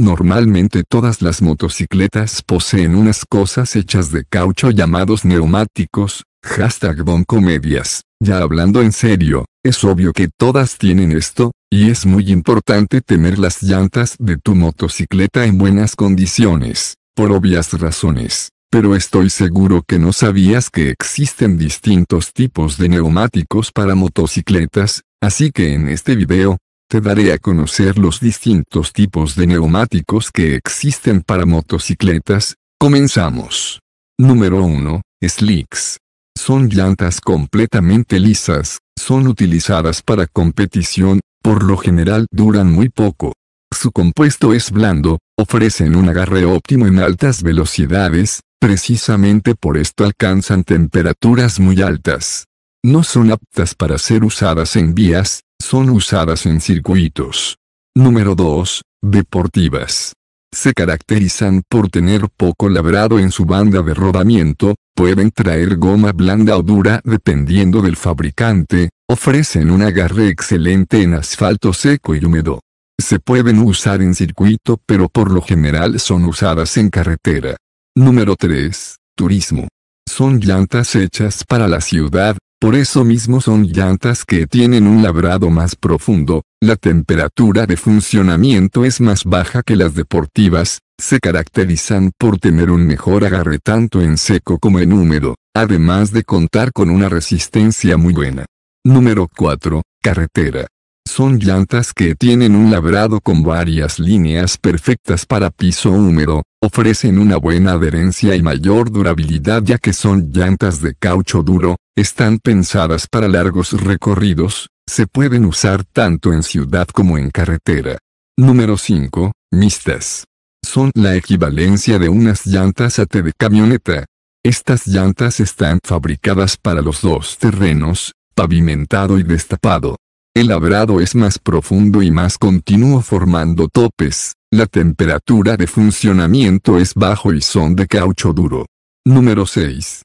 Normalmente todas las motocicletas poseen unas cosas hechas de caucho llamados neumáticos, hashtag boncomedias. Ya hablando en serio, es obvio que todas tienen esto, y es muy importante tener las llantas de tu motocicleta en buenas condiciones, por obvias razones. Pero estoy seguro que no sabías que existen distintos tipos de neumáticos para motocicletas, así que en este video, te daré a conocer los distintos tipos de neumáticos que existen para motocicletas. Comenzamos. Número 1. Slicks. Son llantas completamente lisas, son utilizadas para competición, por lo general duran muy poco. Su compuesto es blando, ofrecen un agarre óptimo en altas velocidades, precisamente por esto alcanzan temperaturas muy altas. No son aptas para ser usadas en vías, son usadas en circuitos. Número 2. Deportivas. Se caracterizan por tener poco labrado en su banda de rodamiento, pueden traer goma blanda o dura dependiendo del fabricante, ofrecen un agarre excelente en asfalto seco y húmedo. Se pueden usar en circuito pero por lo general son usadas en carretera. Número 3. Turismo. Son llantas hechas para la ciudad, por eso mismo son llantas que tienen un labrado más profundo, la temperatura de funcionamiento es más baja que las deportivas, se caracterizan por tener un mejor agarre tanto en seco como en húmedo, además de contar con una resistencia muy buena. Número 4. Carretera. Son llantas que tienen un labrado con varias líneas perfectas para piso húmedo, ofrecen una buena adherencia y mayor durabilidad ya que son llantas de caucho duro, están pensadas para largos recorridos, se pueden usar tanto en ciudad como en carretera. Número 5. Mistas. Son la equivalencia de unas llantas AT de camioneta. Estas llantas están fabricadas para los dos terrenos, pavimentado y destapado. El labrado es más profundo y más continuo formando topes, la temperatura de funcionamiento es bajo y son de caucho duro. Número 6.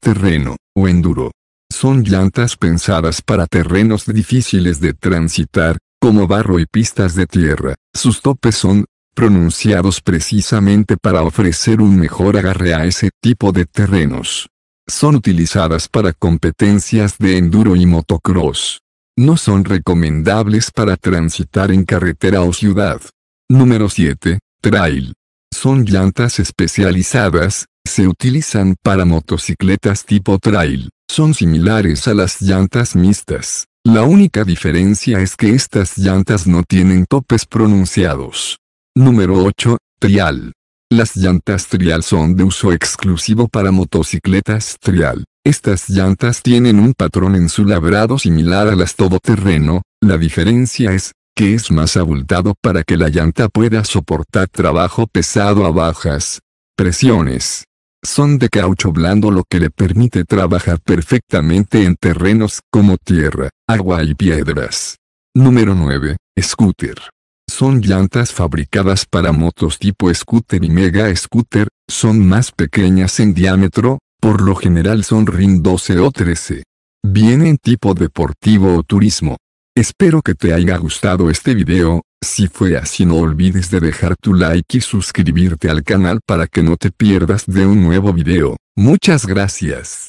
terreno, o enduro. Son llantas pensadas para terrenos difíciles de transitar, como barro y pistas de tierra. Sus topes son pronunciados precisamente para ofrecer un mejor agarre a ese tipo de terrenos. Son utilizadas para competencias de enduro y motocross no son recomendables para transitar en carretera o ciudad. Número 7. Trail. Son llantas especializadas, se utilizan para motocicletas tipo trail, son similares a las llantas mixtas. La única diferencia es que estas llantas no tienen topes pronunciados. Número 8. Trial. Las llantas trial son de uso exclusivo para motocicletas trial. Estas llantas tienen un patrón en su labrado similar a las todoterreno, la diferencia es, que es más abultado para que la llanta pueda soportar trabajo pesado a bajas presiones. Son de caucho blando lo que le permite trabajar perfectamente en terrenos como tierra, agua y piedras. Número 9. Scooter. Son llantas fabricadas para motos tipo scooter y mega scooter, son más pequeñas en diámetro, por lo general son RIN 12 o 13. Viene en tipo deportivo o turismo. Espero que te haya gustado este video, si fue así no olvides de dejar tu like y suscribirte al canal para que no te pierdas de un nuevo video. Muchas gracias.